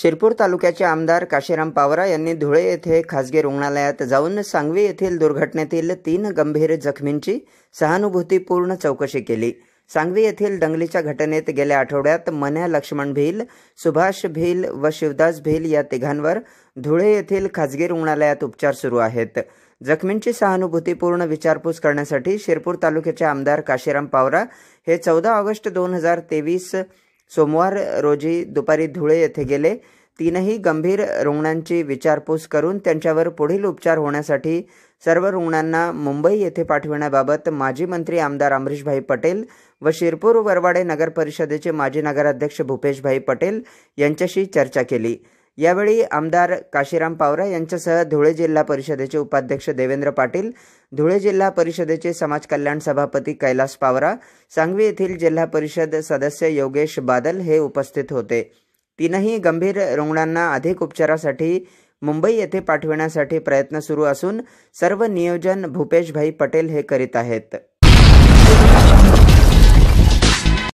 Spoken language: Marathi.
शिरपूर तालुक्याचे आमदार काशीराम पावरा यांनी धुळे येथे खासगी रुग्णालयात जाऊन सांगवी येथील दुर्घटनेतील तीन गंभीर जखमींची सहानुभूतीपूर्ण चौकशी केली सांगवी येथील दंगलीच्या घटनेत गेल्या आठवड्यात मन्या लक्ष्मण भील सुभाष भील व शिवदास भिल या तिघांवर धुळे येथील खासगी रुग्णालयात उपचार सुरू आहेत जखमींची सहानुभूतीपूर्ण विचारपूस करण्यासाठी शिरपूर तालुक्याचे आमदार काशीराम पावरा हे चौदा ऑगस्ट दोन हजार तेवीस सोमवार रोजी दुपारी धुळे येथे गेले तीनही गंभीर रुग्णांची विचारपूस करून त्यांच्यावर पुढील उपचार होण्यासाठी सर्व रुग्णांना मुंबई येथे पाठविण्याबाबत माजी मंत्री आमदार अमरीशभाई पटेल व शिरपूर वरवाडे नगर परिषदेचे माजी नगराध्यक्ष भूपेशभाई पटेल यांच्याशी चर्चा केली यावेळी आमदार काशीराम पावरा यांच्यासह धुळे जिल्हा परिषदेचे उपाध्यक्ष देवेंद्र पाटील धुळे जिल्हा परिषदेचे समाज कल्याण सभापती कैलास पावरा सांगवी येथील जिल्हा परिषद सदस्य योगेश बादल हे उपस्थित होते तीनही गंभीर रुग्णांना अधिक उपचारासाठी मुंबई येथे पाठविण्यासाठी प्रयत्न सुरू असून सर्व नियोजन भूपेशभाई पटेल हे करीत आहेत